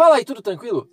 Fala aí, tudo tranquilo?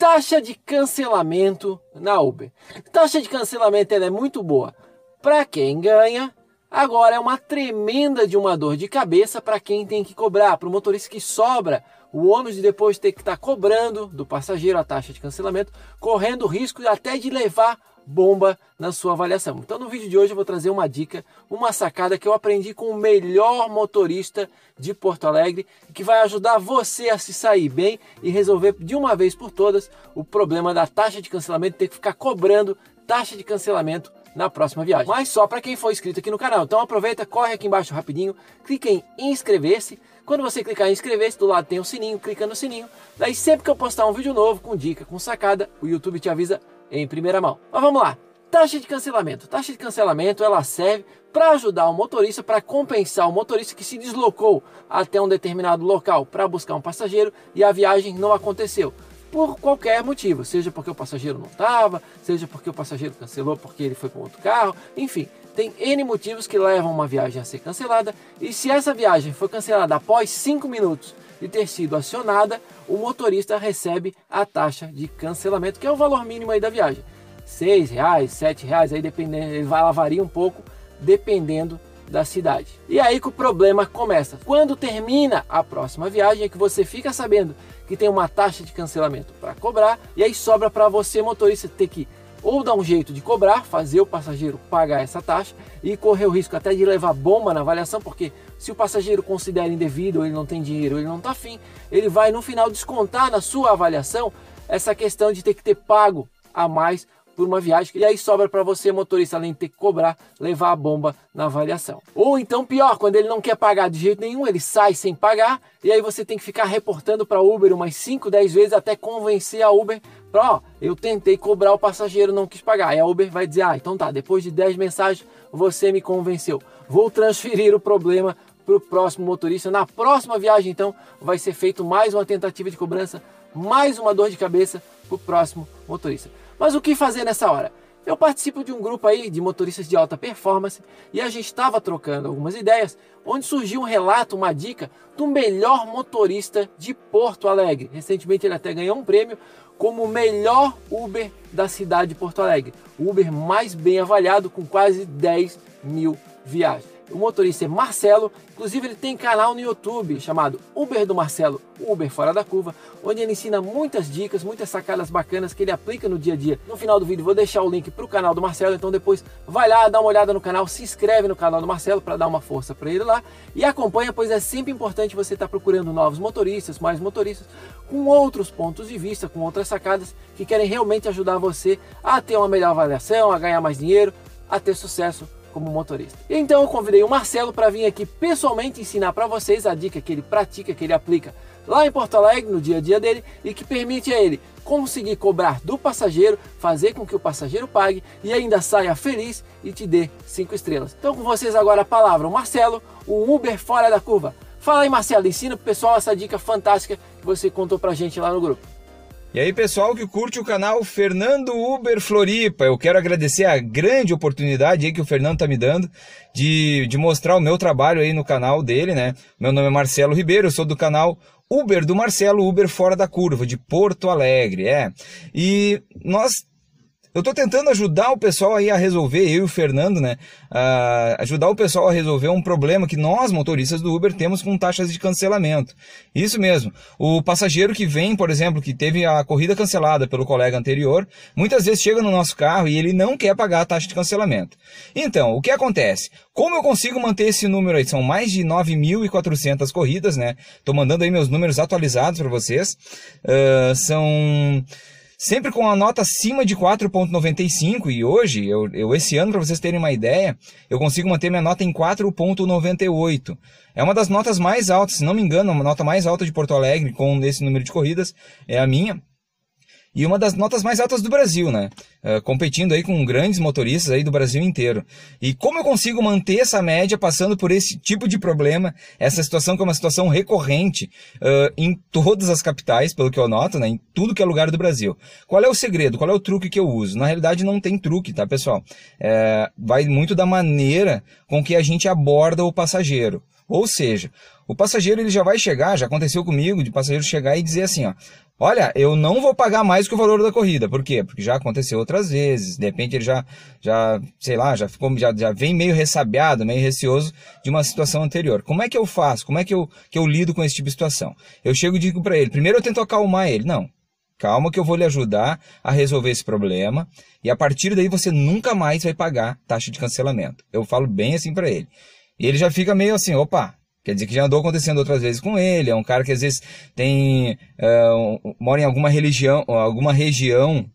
Taxa de cancelamento na Uber. Taxa de cancelamento ela é muito boa para quem ganha, agora é uma tremenda de uma dor de cabeça para quem tem que cobrar, para o motorista que sobra o ônus de depois ter que estar tá cobrando do passageiro a taxa de cancelamento, correndo o risco até de levar bomba na sua avaliação. Então, no vídeo de hoje, eu vou trazer uma dica, uma sacada que eu aprendi com o melhor motorista de Porto Alegre que vai ajudar você a se sair bem e resolver de uma vez por todas o problema da taxa de cancelamento, ter que ficar cobrando taxa de cancelamento na próxima viagem. Mas só para quem for inscrito aqui no canal. Então aproveita, corre aqui embaixo rapidinho, clica em inscrever-se. Quando você clicar em inscrever-se, do lado tem um sininho, clica no sininho. Daí sempre que eu postar um vídeo novo com dica, com sacada, o YouTube te avisa em primeira mão. Mas vamos lá. Taxa de cancelamento. Taxa de cancelamento ela serve para ajudar o motorista, para compensar o motorista que se deslocou até um determinado local para buscar um passageiro e a viagem não aconteceu. Por qualquer motivo, seja porque o passageiro não estava, seja porque o passageiro cancelou porque ele foi com outro carro, enfim, tem N motivos que levam uma viagem a ser cancelada. E se essa viagem foi cancelada após 5 minutos de ter sido acionada, o motorista recebe a taxa de cancelamento, que é o valor mínimo aí da viagem. R$ 6,00, R$ 7,00, aí dependendo, ela varia um pouco, dependendo da cidade. E aí que o problema começa. Quando termina a próxima viagem é que você fica sabendo que tem uma taxa de cancelamento para cobrar e aí sobra para você motorista ter que ou dar um jeito de cobrar, fazer o passageiro pagar essa taxa e correr o risco até de levar bomba na avaliação, porque se o passageiro considera indevido, ele não tem dinheiro, ele não está afim, ele vai no final descontar na sua avaliação essa questão de ter que ter pago a mais por uma viagem, e aí sobra para você, motorista, além de ter que cobrar, levar a bomba na avaliação. Ou então, pior, quando ele não quer pagar de jeito nenhum, ele sai sem pagar, e aí você tem que ficar reportando para Uber umas 5, 10 vezes até convencer a Uber Ó, eu tentei cobrar o passageiro, não quis pagar. Aí a Uber vai dizer: ah, então tá, depois de 10 mensagens você me convenceu. Vou transferir o problema para o próximo motorista. Na próxima viagem, então, vai ser feito mais uma tentativa de cobrança, mais uma dor de cabeça para o próximo motorista. Mas o que fazer nessa hora? Eu participo de um grupo aí de motoristas de alta performance e a gente estava trocando algumas ideias, onde surgiu um relato, uma dica do melhor motorista de Porto Alegre. Recentemente ele até ganhou um prêmio como o melhor Uber da cidade de Porto Alegre, o Uber mais bem avaliado com quase 10 mil viagens o motorista é Marcelo, inclusive ele tem canal no YouTube chamado Uber do Marcelo, Uber Fora da Curva, onde ele ensina muitas dicas, muitas sacadas bacanas que ele aplica no dia a dia. No final do vídeo vou deixar o link para o canal do Marcelo, então depois vai lá, dá uma olhada no canal, se inscreve no canal do Marcelo para dar uma força para ele lá e acompanha, pois é sempre importante você estar tá procurando novos motoristas, mais motoristas, com outros pontos de vista, com outras sacadas que querem realmente ajudar você a ter uma melhor avaliação, a ganhar mais dinheiro, a ter sucesso como motorista. Então eu convidei o Marcelo para vir aqui pessoalmente ensinar para vocês a dica que ele pratica, que ele aplica lá em Porto Alegre no dia a dia dele e que permite a ele conseguir cobrar do passageiro, fazer com que o passageiro pague e ainda saia feliz e te dê cinco estrelas. Então com vocês agora a palavra o Marcelo, o Uber fora da curva. Fala aí Marcelo, ensina pro pessoal essa dica fantástica que você contou pra gente lá no grupo. E aí, pessoal que curte o canal Fernando Uber Floripa, eu quero agradecer a grande oportunidade aí que o Fernando tá me dando de, de mostrar o meu trabalho aí no canal dele, né? Meu nome é Marcelo Ribeiro, eu sou do canal Uber do Marcelo, Uber Fora da Curva, de Porto Alegre, é. E nós eu estou tentando ajudar o pessoal aí a resolver, eu e o Fernando, né? A ajudar o pessoal a resolver um problema que nós, motoristas do Uber, temos com taxas de cancelamento. Isso mesmo. O passageiro que vem, por exemplo, que teve a corrida cancelada pelo colega anterior, muitas vezes chega no nosso carro e ele não quer pagar a taxa de cancelamento. Então, o que acontece? Como eu consigo manter esse número aí? São mais de 9.400 corridas, né? Estou mandando aí meus números atualizados para vocês. Uh, são sempre com a nota acima de 4,95 e hoje, eu, eu esse ano, para vocês terem uma ideia, eu consigo manter minha nota em 4,98. É uma das notas mais altas, se não me engano, uma nota mais alta de Porto Alegre com esse número de corridas é a minha e uma das notas mais altas do Brasil, né? Uh, competindo aí com grandes motoristas aí do Brasil inteiro. E como eu consigo manter essa média passando por esse tipo de problema, essa situação que é uma situação recorrente uh, em todas as capitais, pelo que eu noto, né? Em tudo que é lugar do Brasil. Qual é o segredo? Qual é o truque que eu uso? Na realidade, não tem truque, tá, pessoal? É, vai muito da maneira com que a gente aborda o passageiro. Ou seja, o passageiro ele já vai chegar, já aconteceu comigo, de passageiro chegar e dizer assim, ó, Olha, eu não vou pagar mais que o valor da corrida. Por quê? Porque já aconteceu outras vezes. De repente ele já, já sei lá, já ficou, já, já vem meio ressabiado, meio receoso de uma situação anterior. Como é que eu faço? Como é que eu, que eu lido com esse tipo de situação? Eu chego e digo para ele, primeiro eu tento acalmar ele. Não, calma que eu vou lhe ajudar a resolver esse problema e a partir daí você nunca mais vai pagar taxa de cancelamento. Eu falo bem assim para ele. E ele já fica meio assim, opa, Quer dizer que já andou acontecendo outras vezes com ele. É um cara que às vezes tem uh, mora em alguma religião, alguma região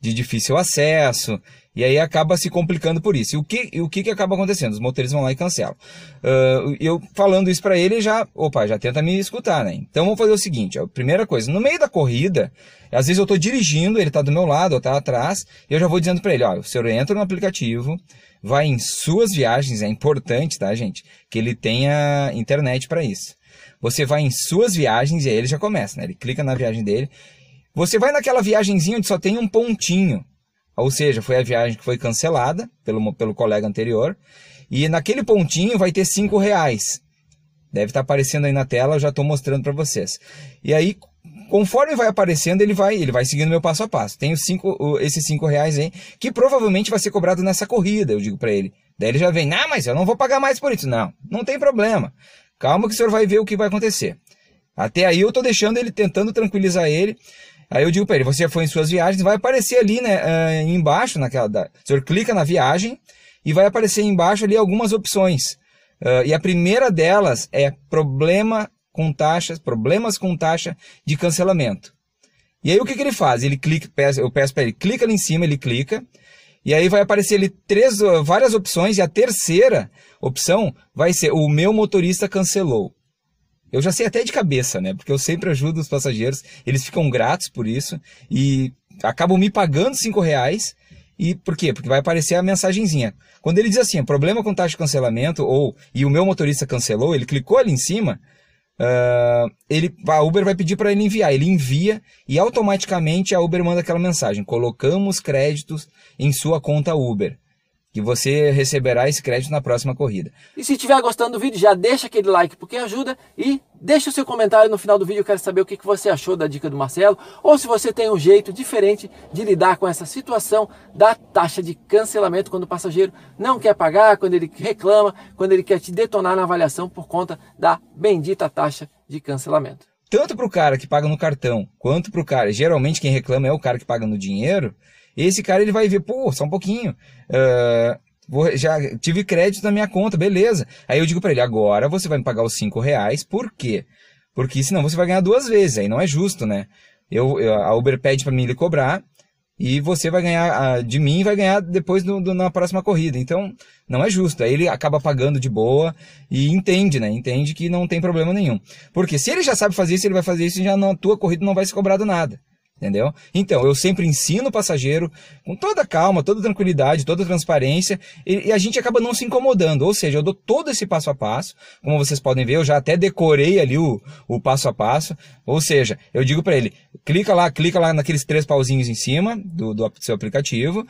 de difícil acesso, e aí acaba se complicando por isso. E o que, e o que, que acaba acontecendo? Os motores vão lá e cancelam. Uh, eu falando isso para ele, já, opa, já tenta me escutar, né? Então vamos fazer o seguinte, a primeira coisa, no meio da corrida, às vezes eu estou dirigindo, ele está do meu lado, ou está atrás, e eu já vou dizendo para ele, ó, o senhor entra no aplicativo, vai em suas viagens, é importante, tá, gente, que ele tenha internet para isso. Você vai em suas viagens e aí ele já começa, né? Ele clica na viagem dele você vai naquela viagemzinha onde só tem um pontinho. Ou seja, foi a viagem que foi cancelada pelo, pelo colega anterior. E naquele pontinho vai ter cinco reais. Deve estar tá aparecendo aí na tela, eu já estou mostrando para vocês. E aí, conforme vai aparecendo, ele vai, ele vai seguindo meu passo a passo. Tenho cinco, esses cinco reais aí, que provavelmente vai ser cobrado nessa corrida, eu digo para ele. Daí ele já vem, ah, mas eu não vou pagar mais por isso. Não, não tem problema. Calma que o senhor vai ver o que vai acontecer. Até aí eu estou deixando ele, tentando tranquilizar ele. Aí eu digo para ele, você foi em suas viagens, vai aparecer ali, né, eh, embaixo naquela, da... o senhor clica na viagem e vai aparecer embaixo ali algumas opções. Uh, e a primeira delas é problema com taxas, problemas com taxa de cancelamento. E aí o que, que ele faz? Ele clica, eu peço para ele, clica ali em cima, ele clica, e aí vai aparecer ali três, várias opções, e a terceira opção vai ser o meu motorista cancelou. Eu já sei até de cabeça, né? Porque eu sempre ajudo os passageiros, eles ficam gratos por isso e acabam me pagando cinco reais. E por quê? Porque vai aparecer a mensagenzinha. Quando ele diz assim, problema com taxa de cancelamento, ou e o meu motorista cancelou, ele clicou ali em cima, uh, ele, a Uber vai pedir para ele enviar. Ele envia e automaticamente a Uber manda aquela mensagem: colocamos créditos em sua conta Uber que você receberá esse crédito na próxima corrida. E se estiver gostando do vídeo, já deixa aquele like porque ajuda e deixa o seu comentário no final do vídeo. Eu quero saber o que você achou da dica do Marcelo ou se você tem um jeito diferente de lidar com essa situação da taxa de cancelamento quando o passageiro não quer pagar, quando ele reclama, quando ele quer te detonar na avaliação por conta da bendita taxa de cancelamento tanto para o cara que paga no cartão, quanto para o cara, geralmente quem reclama é o cara que paga no dinheiro, esse cara ele vai ver, pô, só um pouquinho, uh, vou, já tive crédito na minha conta, beleza. Aí eu digo para ele, agora você vai me pagar os 5 reais, por quê? Porque senão você vai ganhar duas vezes, aí não é justo, né? Eu, eu a Uber pede para mim ele cobrar, e você vai ganhar de mim vai ganhar depois do, do, na próxima corrida. Então, não é justo. Aí ele acaba pagando de boa e entende, né? Entende que não tem problema nenhum. Porque se ele já sabe fazer isso, ele vai fazer isso e já na tua corrida não vai ser cobrado nada. Entendeu? Então, eu sempre ensino o passageiro com toda calma, toda tranquilidade, toda transparência, e, e, a gente acaba não se incomodando. Ou seja, eu dou todo esse passo a passo, como vocês podem ver, eu já até decorei ali o, o passo a passo. Ou seja, eu digo para ele: clica lá, clica lá naqueles três pauzinhos em cima do, do seu aplicativo,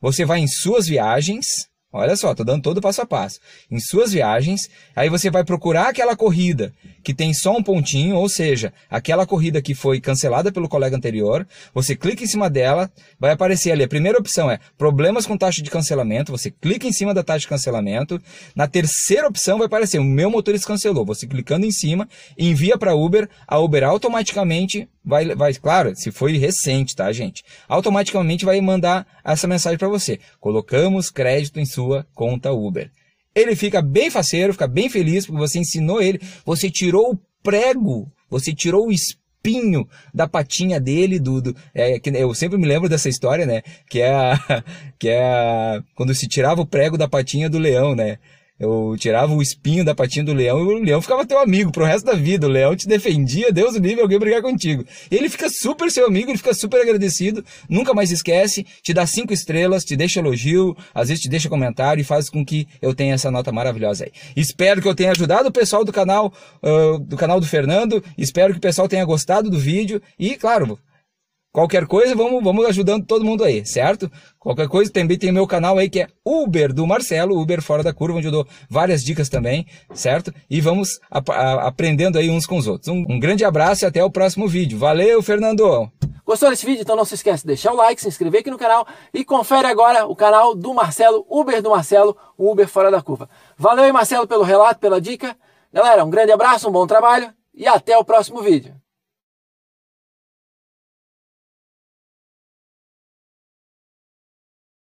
você vai em suas viagens, Olha só, tô dando todo passo a passo. Em suas viagens, aí você vai procurar aquela corrida que tem só um pontinho, ou seja, aquela corrida que foi cancelada pelo colega anterior, você clica em cima dela, vai aparecer ali. A primeira opção é problemas com taxa de cancelamento, você clica em cima da taxa de cancelamento. Na terceira opção vai aparecer o meu motorista cancelou. Você clicando em cima, envia para Uber, a Uber automaticamente vai, vai, claro, se foi recente, tá, gente? Automaticamente vai mandar essa mensagem para você. Colocamos crédito em sua conta Uber. Ele fica bem faceiro, fica bem feliz porque você ensinou ele, você tirou o prego, você tirou o espinho da patinha dele, Dudo. É, que eu sempre me lembro dessa história, né? Que é, a, que é a, quando se tirava o prego da patinha do leão, né? Eu tirava o espinho da patinha do leão e o leão ficava teu amigo pro resto da vida. O leão te defendia, Deus livre, alguém brigar contigo. Ele fica super seu amigo, ele fica super agradecido, nunca mais esquece, te dá cinco estrelas, te deixa elogio, às vezes te deixa comentário e faz com que eu tenha essa nota maravilhosa aí. Espero que eu tenha ajudado o pessoal do canal, uh, do canal do Fernando, espero que o pessoal tenha gostado do vídeo e, claro, Qualquer coisa, vamos, vamos ajudando todo mundo aí, certo? Qualquer coisa, também tem meu canal aí que é Uber do Marcelo, Uber Fora da Curva, onde eu dou várias dicas também, certo? E vamos a, a, aprendendo aí uns com os outros. Um, um grande abraço e até o próximo vídeo. Valeu, Fernando! Gostou desse vídeo? Então não se esquece de deixar o like, se inscrever aqui no canal e confere agora o canal do Marcelo, Uber do Marcelo, Uber Fora da Curva. Valeu aí, Marcelo, pelo relato, pela dica. Galera, um grande abraço, um bom trabalho e até o próximo vídeo.